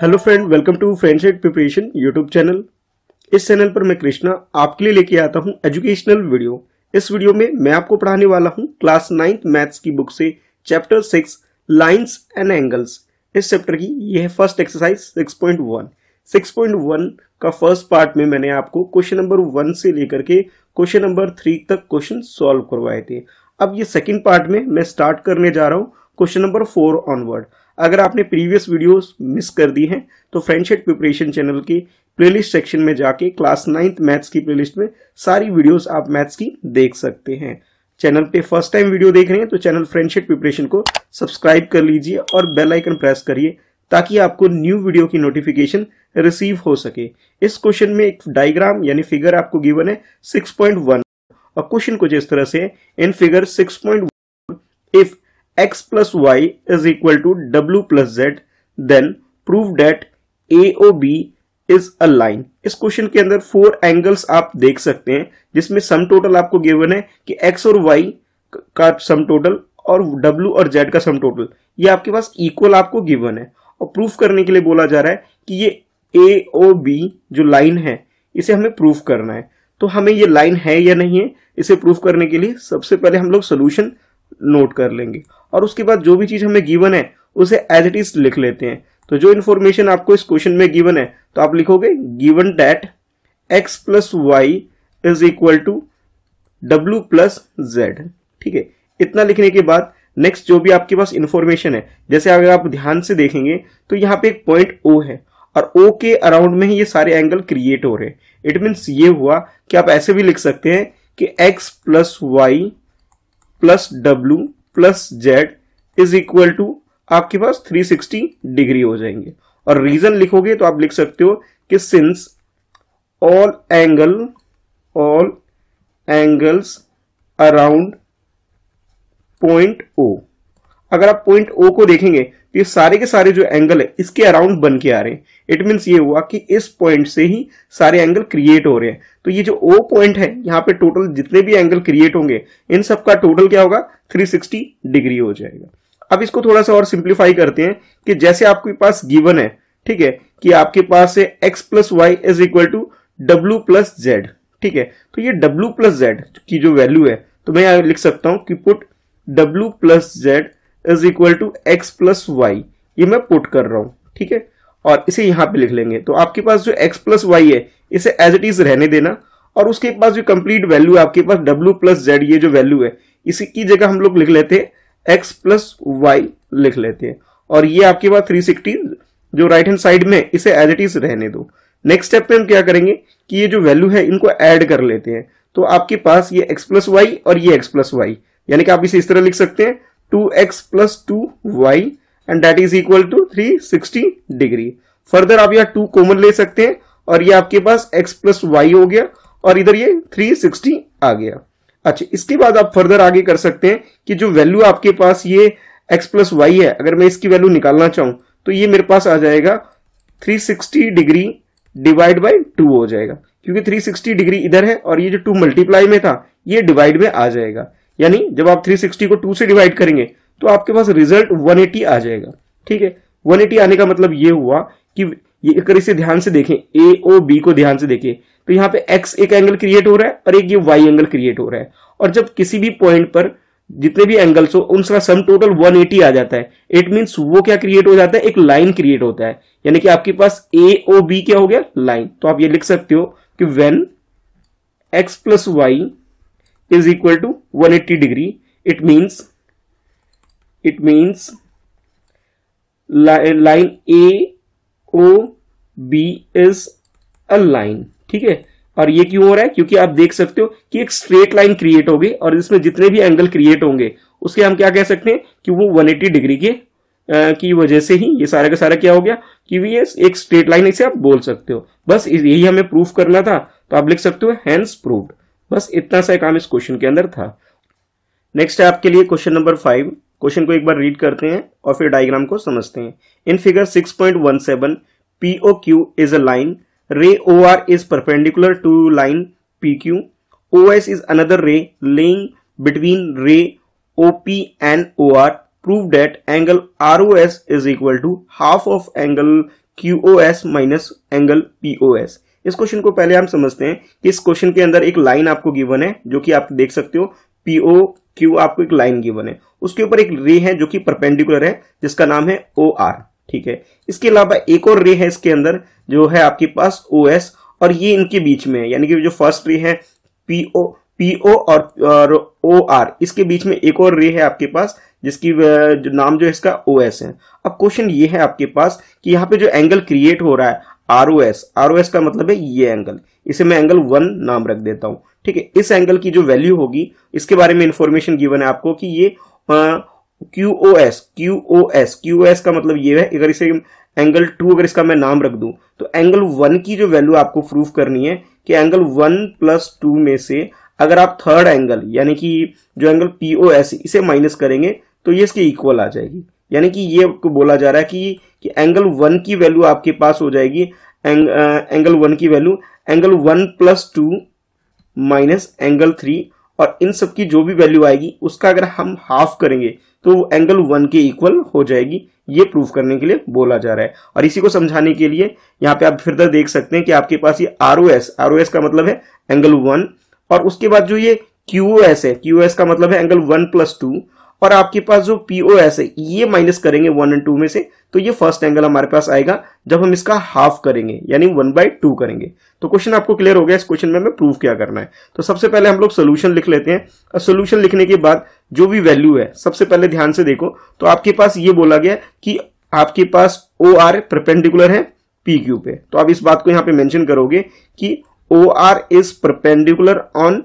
Hello friend welcome to friendship preparation YouTube channel इस channel पर मैं कृष्णा आपके लिए लेके आता हूं एजुकेशनल वीडियो इस वीडियो में मैं आपको पढ़ाने वाला हूं क्लास नाइन्थ मैथ्स की बुक से chapter six lines and angles इस चैप्टर की यह है first exercise six point one six point one का फर्स्ट पार्ट में मैंने आपको क्वेश्चन नंबर वन से लेकर के क्वेश्चन नंबर थ्री तक क्वेश्चन सॉल्व करवाए थे अब ये सेकेंड पार्ट में मैं स्टार्ट करने जा रहा हूँ क्वेश्चन नंबर फोर ऑनवर्ड अगर आपने प्रीवियस वीडियोस मिस कर दी हैं तो फ्रेंडशिप प्रिपरेशन चैनल की प्लेलिस्ट सेक्शन में जाके क्लास नाइन्थ मैथ्स की प्लेलिस्ट में सारी वीडियोस आप मैथ्स की देख सकते हैं चैनल पे फर्स्ट टाइम वीडियो देख रहे हैं तो चैनल फ्रेंडशिप प्रिपरेशन को सब्सक्राइब कर लीजिए और बेल आइकन प्रेस करिए ताकि आपको न्यू वीडियो की नोटिफिकेशन रिसीव हो सके इस क्वेश्चन में एक डायग्राम यानी फिगर आपको गिवन है वन और क्वेश्चन कुछ इस तरह से in figure 6.1 if x plus y is equal to w plus z then prove that AOB is a line इस क्वेश्चन के अंदर फोर एंगल्स आप देख सकते हैं जिसमें सम टोटल आपको गिवन है कि x और y का सम टोटल और w और z का सम टोटल ये आपके पास इक्वल आपको गिवन है और प्रूफ करने के लिए बोला जा रहा है कि ये AOB जो लाइन है इसे हमें प्रूफ करना है तो हमें ये लाइन है या नहीं है इसे प्रूफ करने के लिए सबसे पहले हम लोग सोल्यूशन नोट कर लेंगे और उसके बाद जो भी चीज़ हमें गिवन है उसे एज इट इज लिख लेते हैं तो जो इन्फॉर्मेशन आपको इस क्वेश्चन में गिवन है तो आप लिखोगे given that X plus Y is equal to W plus Z ठीक है इतना लिखने के बाद नेक्स्ट जो भी आपके पास इन्फॉर्मेशन है जैसे अगर आप ध्यान से देखेंगे तो यहाँ पे एक पॉइंट ओ है और ओ के अराउंड में ही ये सारे एंगल क्रिएट हो रहे हैं इट मीन्स ये हुआ कि आप ऐसे भी लिख सकते हैं कि X plus Y plus W plus Z is equal to आपके पास 360 डिग्री हो जाएंगे और रीजन लिखोगे तो आप लिख सकते हो कि since all angle all angles around point O अगर आप पॉइंट ओ को देखेंगे तो ये सारे के सारे जो एंगल है इसके अराउंड बन के आ रहे हैं इट मीन्स ये हुआ कि इस पॉइंट से ही सारे एंगल क्रिएट हो रहे हैं तो ये जो ओ पॉइंट है यहाँ पे टोटल जितने भी एंगल क्रिएट होंगे इन सब का टोटल क्या होगा 360 डिग्री हो जाएगा अब इसको थोड़ा सा और सिंप्लीफाई करते हैं कि जैसे आपके पास गिवन है ठीक है कि आपके पास है X plus Y is equal to W plus Z ठीक है तो ये डब्ल्यू प्लस जेड की जो वैल्यू है तो मैं यहाँ लिख सकता हूं कि put W plus Z is equal to X plus Y ये मैं पुट कर रहा हूं ठीक है और इसे यहाँ पे लिख लेंगे तो आपके पास जो एक्स प्लस वाई है इसे एज इट इज रहने देना और उसके पास जो कंप्लीट वैल्यू है आपके पास डब्ल्यू प्लस जेड ये जो वैल्यू है इसी की जगह हम लोग लिख लेते हैं एक्स प्लस वाई लिख लेते हैं और ये आपके पास थ्री सिक्सटी जो राइट हैंड साइड में इसे एज इट इज रहने दो नेक्स्ट स्टेप पे हम क्या करेंगे कि ये जो वैल्यू है इनको एड कर लेते हैं तो आपके पास ये एक्स प्लस वाई और ये एक्स प्लस वाई यानी कि आप इसे इस तरह लिख सकते हैं two X plus two Y and that is equal to three sixty degree further आप यहाँ टू कॉमन ले सकते हैं और ये आपके पास x प्लस वाई हो गया और इधर ये 360 आ गया अच्छा इसके बाद आप फर्दर आगे कर सकते हैं कि जो वैल्यू आपके पास ये x प्लस वाई है अगर मैं इसकी वैल्यू निकालना चाहूं तो ये मेरे पास आ जाएगा 360 डिग्री डिवाइड बाय 2 हो जाएगा क्योंकि 360 डिग्री इधर है और ये जो 2 मल्टीप्लाई में था ये डिवाइड में आ जाएगा यानी जब आप 360 को 2 से डिवाइड करेंगे तो आपके पास रिजल्ट 180 आ जाएगा ठीक है 180 आने का मतलब ये हुआ कि ये अगर इसे ध्यान से देखें ए ओ बी को ध्यान से देखें तो यहाँ पे एक्स एक एंगल क्रिएट हो रहा है और एक ये वाई एंगल क्रिएट हो रहा है और जब किसी भी पॉइंट पर जितने भी एंगल्स हो उनका सम टोटल 180 आ जाता है इट मीन्स वो क्या क्रिएट हो जाता है एक लाइन क्रिएट होता है यानी कि आपके पास ए ओ बी क्या हो गया लाइन तो आप ये लिख सकते हो कि when X plus Y is equal to 180 degree it means it means li line a o b is a line ठीक है और ये क्यों हो रहा है क्योंकि आप देख सकते हो कि एक स्ट्रेट लाइन क्रिएट होगी और इसमें जितने भी एंगल क्रिएट होंगे उसके हम क्या कह सकते हैं कि वो 180 डिग्री के आ, की वजह से ही ये सारा का सारा क्या हो गया कि ये एक स्ट्रेट लाइन इसे आप बोल सकते हो बस यही हमें प्रूफ करना था तो आप लिख सकते हो हैंड्स प्रूफ बस इतना सा काम इस क्वेश्चन के अंदर था नेक्स्ट है आपके लिए क्वेश्चन नंबर फाइव क्वेश्चन को एक बार रीड करते हैं और फिर डायग्राम को समझते हैं in figure 6.17 point one seven P O Q is a line ray O R is perpendicular to line P Q O S is another ray lying between ray O P and O R prove that angle R O S is equal to half of angle Q O S minus angle P O S इस question को पहले हम समझते हैं कि इस question के अंदर एक लाइन आपको गिवन है जो कि आप देख सकते हो पीओ क्यू आपको एक लाइन गिवन है उसके ऊपर एक रे है जो कि परपेंडिकुलर है जिसका नाम है ओ आर ठीक है इसके अलावा एक और रे है इसके अंदर जो है आपके पास ओ एस और ये इनके बीच में है यानी कि जो फर्स्ट रे है पीओ पीओ और ओ आर इसके बीच में एक और रे है आपके पास जिसकी जो नाम जो है इसका ओ एस है अब क्वेश्चन ये है आपके पास कि यहाँ पे जो एंगल क्रिएट हो रहा है R O S R O S का मतलब है ये एंगल इसे मैं एंगल वन नाम रख देता हूं ठीक है इस एंगल की जो वैल्यू होगी इसके बारे में इंफॉर्मेशन गिवन है आपको कि ये Q O S Q O S Q S का मतलब ये है अगर इसे एंगल टू अगर इसका मैं नाम रख दूं तो एंगल वन की जो वैल्यू आपको प्रूफ करनी है कि एंगल वन प्लस टू में से अगर आप थर्ड एंगल यानी कि जो एंगल पी ओ एस इसे माइनस करेंगे तो ये इसके इक्वल आ जाएगी यानी कि ये आपको बोला जा रहा है कि, कि एंगल वन की वैल्यू आपके पास हो जाएगी एंग, आ, एंगल वन की value angle one plus two minus angle three और इन सब की जो भी वैल्यू आएगी उसका अगर हम हाफ करेंगे तो वो एंगल वन के इक्वल हो जाएगी ये प्रूफ करने के लिए बोला जा रहा है और इसी को समझाने के लिए यहाँ पे आप फिर देख सकते हैं कि आपके पास ये R O S R O S का मतलब है एंगल वन और उसके बाद जो ये क्यू एस है क्यू एस का मतलब है एंगल वन प्लस टू और आपके पास जो पीओएस है ये माइनस करेंगे वन एंड टू में से तो ये फर्स्ट एंगल हमारे पास आएगा जब हम इसका हाफ करेंगे यानी वन बाय टू करेंगे तो क्वेश्चन आपको क्लियर हो गया इस क्वेश्चन में हमें प्रूफ क्या करना है तो सबसे पहले हम लोग सोल्यूशन लिख लेते हैं और सोल्यूशन लिखने के बाद जो भी वैल्यू है सबसे पहले ध्यान से देखो तो आपके पास ये बोला गया कि आपके पास ओ आर परपेंडिकुलर है पी क्यू पे तो आप इस बात को यहां पर मैंशन करोगे कि O R is perpendicular on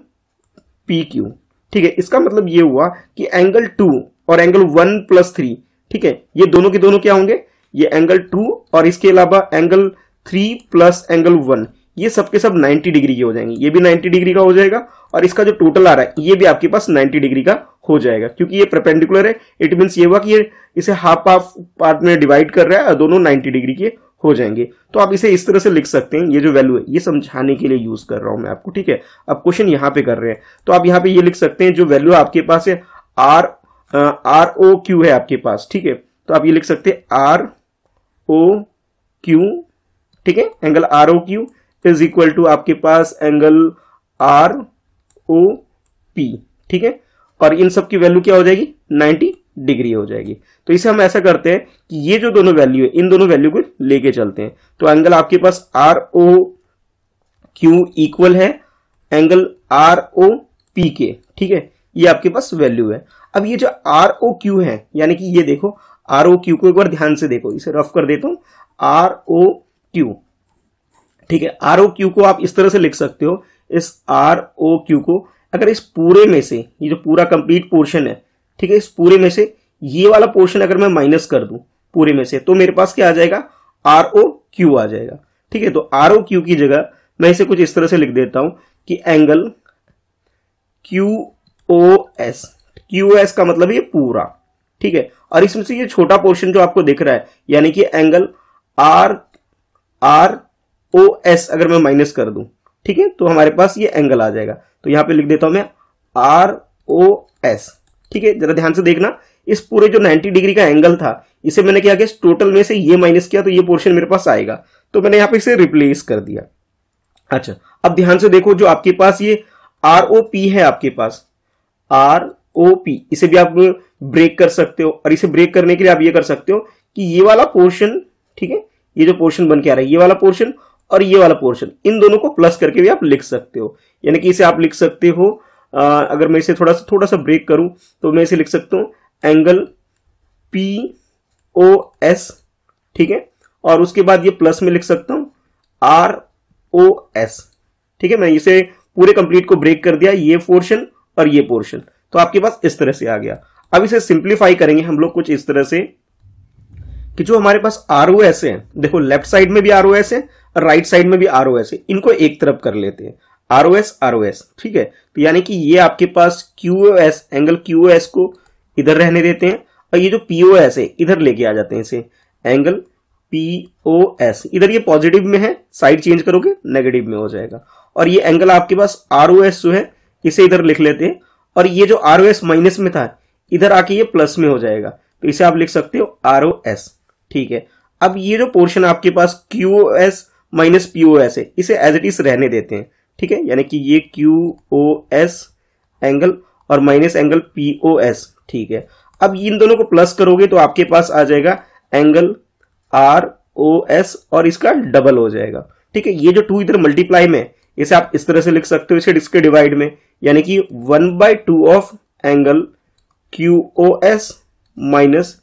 P Q ठीक है इसका मतलब ये हुआ कि एंगल टू और एंगल वन प्लस थ्री ठीक है ये दोनों के दोनों क्या होंगे ये एंगल टू और इसके अलावा angle three plus angle one ये सबके सब 90 डिग्री के हो जाएंगे ये भी 90 डिग्री का हो जाएगा और इसका जो टोटल आ रहा है ये भी आपके पास 90 डिग्री का हो जाएगा क्योंकि ये परपेंडिकुलर है इट मीन ये हुआ कि ये इसे हाफ हाफ पार्ट में डिवाइड कर रहा है और दोनों 90 डिग्री के हो जाएंगे तो आप इसे इस तरह से लिख सकते हैं ये जो वैल्यू है ये समझाने के लिए यूज कर रहा हूं मैं आपको ठीक है अब क्वेश्चन यहां पे कर रहे हैं तो आप यहां पे ये लिख सकते हैं जो वैल्यू आपके पास है आर आर ओ क्यू है आपके पास ठीक है तो आप ये लिख सकते हैं आर ओ क्यू ठीक है angle R O Q is equal to आपके पास एंगल आर ओ पी ठीक है और इन सबकी वैल्यू क्या हो जाएगी नाइनटी डिग्री हो जाएगी तो इसे हम ऐसा करते हैं कि ये जो दोनों वैल्यू है इन दोनों वैल्यू को लेके चलते हैं तो एंगल आपके पास आर ओ क्यू इक्वल है एंगल आर ओ पी के ठीक है ये आपके पास वैल्यू है अब ये जो आर ओ क्यू है यानी कि ये देखो आर ओ क्यू को एक बार ध्यान से देखो इसे रफ कर देता हूं आर ओ क्यू ठीक है आर ओ क्यू को आप इस तरह से लिख सकते हो इस आर ओ क्यू को अगर इस पूरे में से ये जो पूरा कंप्लीट पोर्शन है ठीक है इस पूरे में से ये वाला पोर्शन अगर मैं माइनस कर दूं पूरे में से तो मेरे पास क्या आ जाएगा आर ओ क्यू आ जाएगा ठीक है तो आर ओ क्यू की जगह मैं इसे कुछ इस तरह से लिख देता हूं कि angle Q O S Q S का मतलब ये पूरा ठीक है और इसमें से ये छोटा पोर्शन जो आपको दिख रहा है यानी कि angle R R O S अगर मैं माइनस कर दूं ठीक है तो हमारे पास ये एंगल आ जाएगा तो यहां पे लिख देता हूं मैं आर ओ एस ठीक है जरा ध्यान से देखना इस पूरे जो 90 डिग्री का एंगल था इसे मैंने क्या किया टोटल में से ये माइनस किया तो ये पोर्शन मेरे पास आएगा तो मैंने यहाँ पे इसे रिप्लेस कर दिया अच्छा अब ध्यान से देखो जो आपके पास ये आर ओ पी है आपके पास आर ओ पी इसे भी आप ब्रेक कर सकते हो और इसे ब्रेक करने के लिए आप ये कर सकते हो कि ये वाला पोर्शन ठीक है ये जो पोर्शन बन के आ रहा है ये वाला पोर्शन और ये वाला पोर्शन इन दोनों को प्लस करके भी आप लिख सकते हो यानी कि इसे आप लिख सकते हो अगर मैं इसे थोड़ा सा थोड़ा सा ब्रेक करूं तो मैं इसे लिख सकता हूं एंगल पी ओ एस ठीक है और उसके बाद ये प्लस में लिख सकता हूं आर ओ एस ठीक है मैं इसे पूरे कंप्लीट को ब्रेक कर दिया ये पोर्शन और ये पोर्शन तो आपके पास इस तरह से आ गया अब इसे सिंप्लीफाई करेंगे हम लोग कुछ इस तरह से कि जो हमारे पास आर ओ एस है देखो लेफ्ट साइड में भी आर ओ एस है और राइट साइड में भी आर ओ एस है इनको एक तरफ कर लेते हैं R O S R O S ठीक है तो यानी कि ये आपके पास Q S angle Q S को इधर रहने देते हैं और ये जो पी ओ एस है इधर लेके आ जाते हैं इसे एंगल पी ओ एस इधर ये पॉजिटिव में है साइड चेंज करोगे नेगेटिव में हो जाएगा और ये एंगल आपके पास आर ओ एस जो है इसे इधर लिख लेते हैं और ये जो आर ओ एस माइनस में था इधर आके ये प्लस में हो जाएगा तो इसे आप लिख सकते हो आर ओ एस ठीक है अब ये जो पोर्शन आपके पास Q O S minus P O S है इसे एज इट इज रहने देते हैं ठीक है यानी कि ये क्यू ओ एस एंगल और minus angle P O S ठीक है अब इन दोनों को प्लस करोगे तो आपके पास आ जाएगा एंगल आर ओ एस और इसका डबल हो जाएगा ठीक है ये जो टू इधर मल्टीप्लाई में इसे आप इस तरह से लिख सकते हो इसे इसके डिवाइड में यानी कि one by two of angle Q O S minus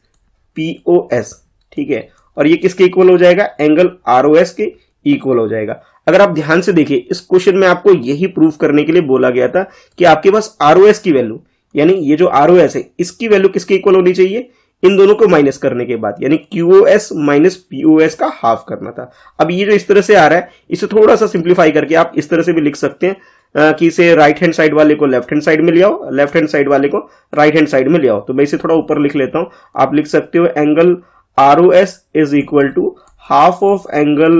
P O S ठीक है और ये किसके इक्वल हो जाएगा एंगल आर ओ एस के इक्वल हो जाएगा अगर आप ध्यान से देखें इस क्वेश्चन में आपको यही प्रूफ करने के लिए बोला गया था कि आपके पास आर की वैल्यू यानी ये जो आर है इसकी वैल्यू किसके इक्वल होनी चाहिए इन दोनों को माइनस करने के बाद यानी QoS माइनस POS का हाफ करना था अब ये जो इस तरह से आ रहा है इसे थोड़ा सा सिंप्लीफाई करके आप इस तरह से भी लिख सकते हैं कि इसे राइट हैंड साइड वाले को लेफ्ट हैंड साइड में ले आओ लेफ्ट हैंड साइड वाले को राइट हैंड साइड में ले आओ तो मैं इसे थोड़ा ऊपर लिख लेता हूं आप लिख सकते हो angle R O S is equal to half of angle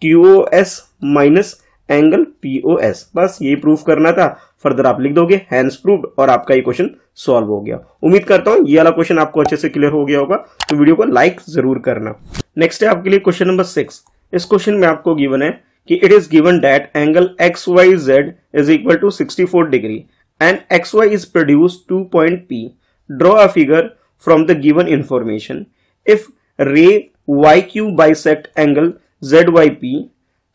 Q O S minus angle P O S बस यही प्रूफ करना था फर्दर आप लिख दोगे हैंड्स प्रूफ और आपका ये क्वेश्चन सॉल्व हो गया उम्मीद करता हूं ये वाला क्वेश्चन आपको अच्छे से क्लियर हो गया होगा तो वीडियो को लाइक जरूर करना नेक्स्ट है आपके लिए क्वेश्चन नंबर सिक्स इस क्वेश्चन में आपको गिवन है कि it is given that angle X Y Z is equal to sixty four degree and X Y is produce to point P draw a figure from the given information if ray Y Q bisect angle Z Y P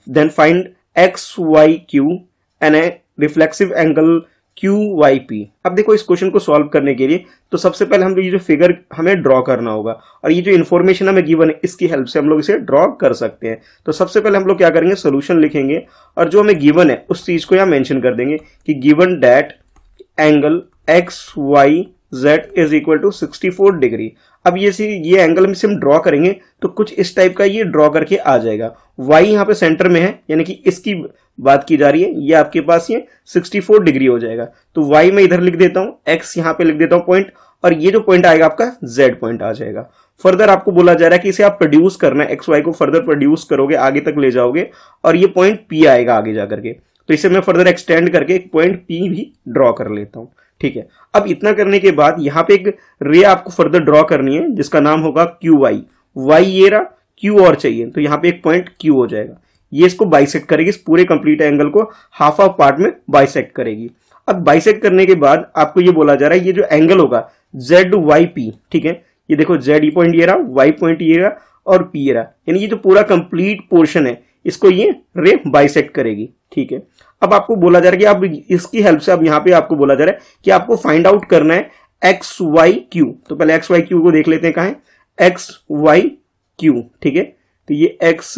Then find XYQ and a reflexive angle QYP. अब देखो इस question को solve करने के लिए तो सबसे पहले हम लोग ये जो फिगर हमें ड्रॉ करना होगा और ये जो इन्फॉर्मेशन हमें गिवन है इसकी हेल्प से हम लोग इसे ड्रॉ कर सकते हैं तो सबसे पहले हम लोग क्या करेंगे सोल्यूशन लिखेंगे और जो हमें गिवन है उस चीज को यहाँ मैंशन कर देंगे कि given that angle X Y Z is equal to sixty four degree अब ये सी ये एंगल में से हम ड्रॉ करेंगे तो कुछ इस टाइप का ये ड्रॉ करके आ जाएगा वाई यहाँ पे सेंटर में है यानी कि इसकी बात की जा रही है ये आपके पास ये 64 डिग्री हो जाएगा तो वाई मैं इधर लिख देता हूँ एक्स यहाँ पे लिख देता हूँ पॉइंट और ये जो पॉइंट आएगा आपका जेड पॉइंट आ जाएगा फर्दर आपको बोला जा रहा है कि इसे आप प्रोड्यूस करना एक्स वाई को फर्दर प्रोड्यूस करोगे आगे तक ले जाओगे और ये पॉइंट पी आएगा आगे जाकर के तो इसे मैं फर्दर एक्सटेंड करके एक पॉइंट पी भी ड्रॉ कर लेता हूँ ठीक है अब इतना करने के बाद यहां पे एक रे आपको फर्दर ड्रॉ करनी है जिसका नाम होगा क्यू वाई वाई ये रहा क्यू और चाहिए तो यहां पे एक पॉइंट क्यू हो जाएगा ये इसको बाइसेक्ट करेगी इस पूरे कंप्लीट एंगल को हाफ ऑफ पार्ट में बाइसेक्ट करेगी अब बाइसेक्ट करने के बाद आपको ये बोला जा रहा है ये जो एंगल होगा जेड वाई पी ठीक है ये देखो जेड ई पॉइंट ये रहा वाई पॉइंट ये रहा और पी ये रहा यानी ये जो पूरा कंप्लीट पोर्शन है इसको ये रे बाइसेक्ट करेगी ठीक है अब आपको बोला जा रहा है कि आप इसकी हेल्प से अब यहां पे आपको बोला जा रहा है कि आपको फाइंड आउट करना है एक्स वाई क्यू तो पहले एक्स वाई क्यू को देख लेते हैं कहा है एक्स वाई क्यू ठीक है तो ये एक्स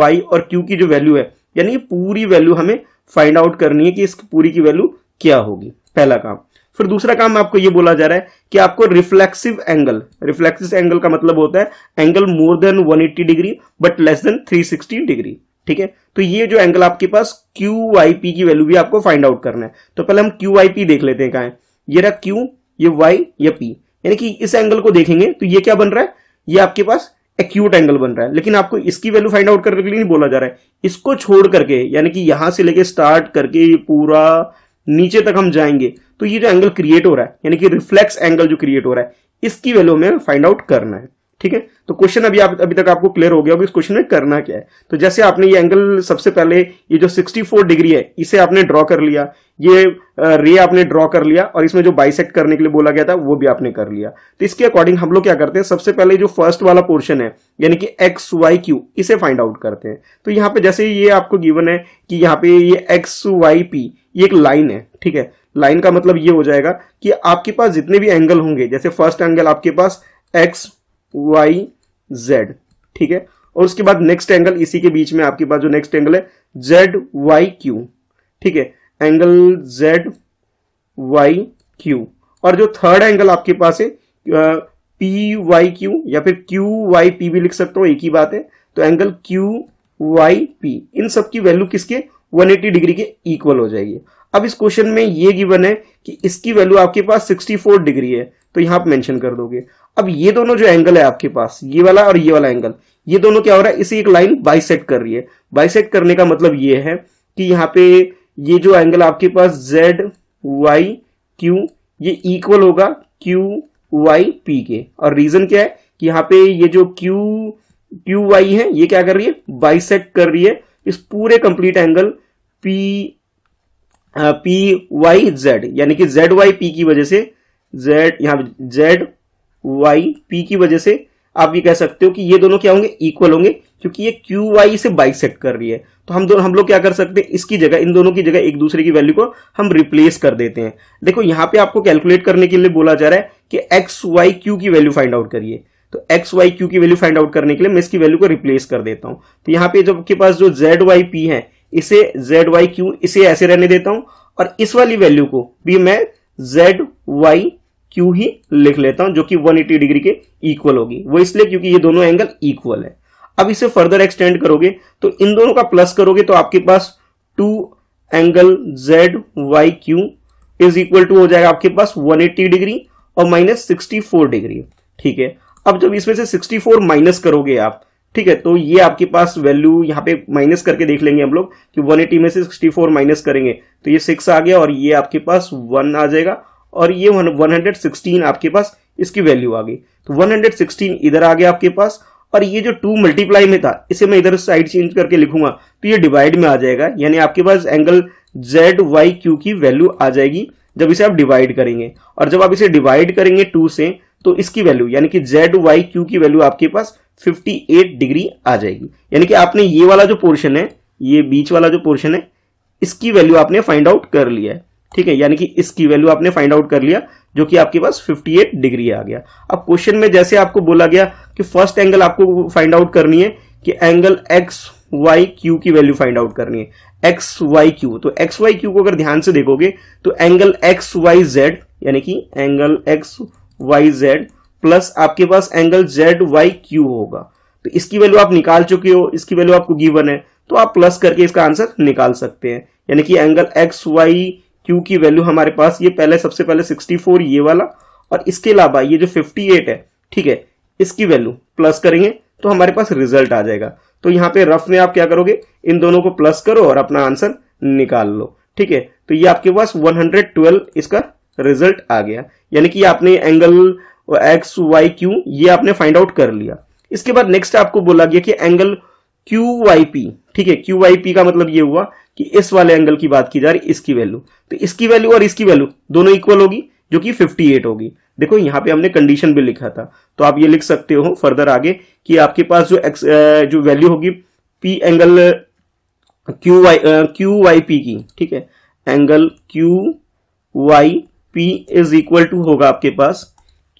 वाई और क्यू की जो वैल्यू है यानी पूरी वैल्यू हमें फाइंड आउट करनी है कि इस पूरी की वैल्यू क्या होगी पहला काम फिर दूसरा काम आपको ये बोला जा रहा है कि आपको रिफ्लेक्सिव एंगल रिफ्लेक्सिव एंगल का मतलब होता है angle more than 180 degree but less than 360 degree ठीक है तो ये जो एंगल आपके पास क्यू आई पी की वैल्यू भी आपको फाइंड आउट करना है तो पहले हम क्यू आई पी देख लेते हैं कहा है ये रहा क्यू ये वाई या पी यानी कि इस एंगल को देखेंगे तो ये क्या बन रहा है ये आपके पास एक्यूट एंगल बन रहा है लेकिन आपको इसकी वैल्यू फाइंड आउट करने के लिए नहीं बोला जा रहा है इसको छोड़ करके यानी कि यहां से लेके स्टार्ट करके ये पूरा नीचे तक हम जाएंगे तो ये जो एंगल क्रिएट हो रहा है यानी कि रिफ्लेक्स एंगल जो क्रिएट हो रहा है इसकी वैल्यू हमें फाइंड आउट करना है ठीक है तो क्वेश्चन अभी आप अभी तक आपको क्लियर हो गया होगा इस क्वेश्चन में करना क्या है तो जैसे आपने ये एंगल सबसे पहले ये जो 64 डिग्री है इसे आपने ड्रॉ कर लिया ये रे आपने ड्रॉ कर लिया और इसमें जो बाइसेक्ट करने के लिए बोला गया था वो भी आपने कर लिया तो इसके अकॉर्डिंग हम लोग क्या करते हैं सबसे पहले जो फर्स्ट वाला पोर्शन है यानी कि एक्स वाई क्यू इसे फाइंड आउट करते हैं तो यहाँ पे जैसे ये आपको गिवन है कि यहाँ पे ये एक्स वाई पी ये एक लाइन है ठीक है लाइन का मतलब ये हो जाएगा कि आपके पास जितने भी एंगल होंगे जैसे फर्स्ट एंगल आपके पास एक्स वाई जेड ठीक है और उसके बाद नेक्स्ट एंगल इसी के बीच में आपके पास जो नेक्स्ट एंगल है जेड वाई क्यू ठीक है एंगल जेड वाई क्यू और जो थर्ड एंगल आपके पास है पी वाई क्यू या फिर क्यू वाई पी भी लिख सकता हूं एक ही बात है तो एंगल क्यू वाई पी इन सब की वैल्यू किसके 180 डिग्री के इक्वल हो जाएगी अब इस क्वेश्चन में ये गिवन है कि इसकी वैल्यू आपके पास 64 डिग्री है तो यहां आप मेंशन कर दोगे अब ये दोनों जो एंगल है आपके पास ये वाला और ये वाला एंगल ये दोनों क्या हो रहा है इसी एक लाइन बाइसेट कर रही है बाइसेट करने का मतलब ये है कि यहाँ पे ये जो एंगल आपके पास जेड वाई क्यू ये इक्वल होगा क्यू वाई पी के और रीजन क्या है कि यहाँ पे ये जो क्यू क्यू वाई है ये क्या कर रही है बाइसेट कर रही है इस पूरे complete angle P P Y Z यानी कि जेड वाई पी की वजह से जेड यहां जेड वाई पी की वजह से आप ये कह सकते हो कि ये दोनों क्या होंगे इक्वल होंगे क्योंकि ये क्यू वाई से बाइसेक्ट कर रही है तो हम दोनों हम लोग क्या कर सकते हैं इसकी जगह इन दोनों की जगह एक दूसरे की वैल्यू को हम रिप्लेस कर देते हैं देखो यहां पे आपको कैलकुलेट करने के लिए बोला जा रहा है कि एक्स वाई क्यू की वैल्यू फाइंड आउट करिए तो एक्स वाई क्यू की वैल्यू फाइंड आउट करने के लिए मैं इसकी वैल्यू को रिप्लेस कर देता हूं तो यहां पर जब आपके पास जो जेड वाई पी है इसे जेड वाई क्यू इसे ऐसे रहने देता हूं और इस वाली वैल्यू को भी मैं जेड वाई क्यू ही लिख लेता हूं जो कि 180 डिग्री के इक्वल होगी वो इसलिए क्योंकि ये दोनों एंगल इक्वल है अब इसे फर्दर एक्सटेंड करोगे तो इन दोनों का प्लस करोगे तो आपके पास two angle Z Y Q is equal to हो जाएगा आपके पास 180 डिग्री और माइनस सिक्सटी डिग्री ठीक है अब जब इसमें से 64 माइनस करोगे आप ठीक है तो ये आपके पास वैल्यू यहाँ पे माइनस करके देख लेंगे हम लोग कि 180 में से 64 माइनस करेंगे तो ये 6 आ गया और ये आपके पास 1 आ जाएगा और ये 116 आपके पास इसकी वैल्यू आ गई तो 116 इधर आ गया आपके पास और ये जो टू मल्टीप्लाई में था इसे मैं इधर साइड चेंज करके लिखूंगा तो ये डिवाइड में आ जाएगा यानी आपके पास एंगल जेड वाई क्यू की वैल्यू आ जाएगी जब इसे आप डिवाइड करेंगे और जब आप इसे डिवाइड करेंगे टू से तो इसकी वैल्यू यानी कि जेड वाई क्यू की वैल्यू आपके पास 58 डिग्री आ जाएगी यानी कि आपने ये वाला जो पोर्शन है ये बीच वाला जो पोर्शन है इसकी वैल्यू आपने फाइंड आउट कर लिया है ठीक है यानी कि इसकी वैल्यू आपने फाइंड आउट कर लिया जो कि आपके पास 58 डिग्री आ गया अब क्वेश्चन में जैसे आपको बोला गया कि फर्स्ट एंगल आपको फाइंड आउट करनी है कि एंगल एक्स वाई क्यू की वैल्यू फाइंड आउट करनी है एक्स वाई क्यू तो एक्स वाई क्यू को अगर ध्यान से देखोगे तो एंगल एक्स वाई जेड यानी कि angle X Y Z plus आपके पास एंगल जेड वाई क्यू होगा तो इसकी वैल्यू आप निकाल चुके हो इसकी वैल्यू आपको गिवन है तो आप प्लस करके इसका आंसर निकाल सकते हैं यानी कि एंगल एक्स वाई क्यू की वैल्यू हमारे पास ये पहले सबसे पहले 64 ये वाला और इसके अलावा ये जो 58 है ठीक है इसकी वैल्यू प्लस करेंगे तो हमारे पास रिजल्ट आ जाएगा तो यहाँ पे रफ में आप क्या करोगे इन दोनों को प्लस करो और अपना आंसर निकाल लो ठीक है तो ये आपके पास 112 इसका रिजल्ट आ गया यानी कि आपने एंगल एक्स वाई क्यू ये आपने फाइंड आउट कर लिया इसके बाद नेक्स्ट आपको बोला गया कि एंगल क्यू पी ठीक है क्यू पी का मतलब ये हुआ कि इस वाले एंगल की बात की जा रही इसकी वैल्यू तो इसकी वैल्यू और इसकी वैल्यू दोनों इक्वल होगी जो कि 58 होगी देखो यहां पे हमने कंडीशन भी लिखा था तो आप ये लिख सकते हो फर्दर आगे कि आपके पास जो एक्स जो वैल्यू होगी P angle Q Y Q Y P की ठीक है angle Q Y P is equal to होगा आपके पास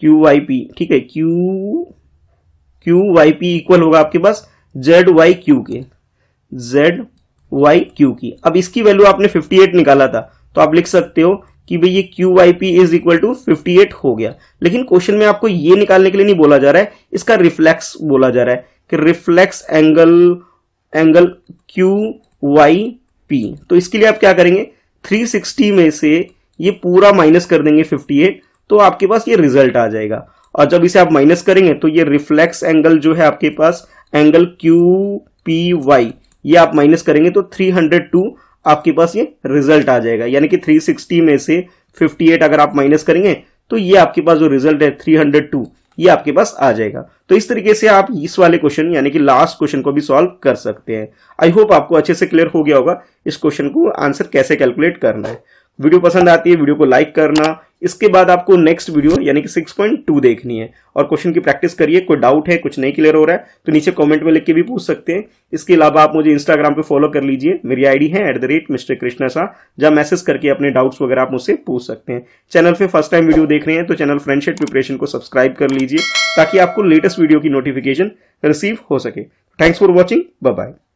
क्यू वाई पी ठीक है Q Q Y P equal होगा आपके पास जेड वाई क्यू के जेड वाई क्यू की अब इसकी वैल्यू आपने 58 निकाला था तो आप लिख सकते हो कि भाई ये Q Y P is equal to fifty हो गया लेकिन क्वेश्चन में आपको ये निकालने के लिए नहीं बोला जा रहा है इसका रिफ्लेक्स बोला जा रहा है कि reflex angle angle Q Y P तो इसके लिए आप क्या करेंगे 360 में से ये पूरा माइनस कर देंगे 58 तो आपके पास ये रिजल्ट आ जाएगा और जब इसे आप माइनस करेंगे तो ये रिफ्लेक्स एंगल जो है आपके पास एंगल क्यू पी वाई ये आप माइनस करेंगे तो 302 आपके पास ये रिजल्ट आ जाएगा यानी कि 360 में से 58 अगर आप माइनस करेंगे तो ये आपके पास जो रिजल्ट है 302 ये आपके पास आ जाएगा तो इस तरीके से आप इस वाले क्वेश्चन यानी कि लास्ट क्वेश्चन को भी सॉल्व कर सकते हैं आई होप आपको अच्छे से क्लियर हो गया होगा इस क्वेश्चन को आंसर कैसे कैलकुलेट करना है वीडियो पसंद आती है वीडियो को लाइक करना इसके बाद आपको नेक्स्ट वीडियो यानी कि 6.2 देखनी है और क्वेश्चन की प्रैक्टिस करिए कोई डाउट है कुछ नहीं क्लियर हो रहा है तो नीचे कमेंट में लिख के भी पूछ सकते हैं इसके अलावा आप मुझे इंस्टाग्राम पे फॉलो कर लीजिए मेरी आईडी है at the rate mister Krishna Shah जहां मैसेज करके अपने डाउट्स वगैरह आप मुझसे पूछ सकते हैं चैनल पर फर्स्ट टाइम वीडियो देख रहे हैं तो चैनल फ्रेंडशिप प्रिपरेशन को सब्सक्राइब कर लीजिए ताकि आपको लेटेस्ट वीडियो की नोटिफिकेशन रिसीव हो सके थैंक्स फॉर वॉचिंग बाय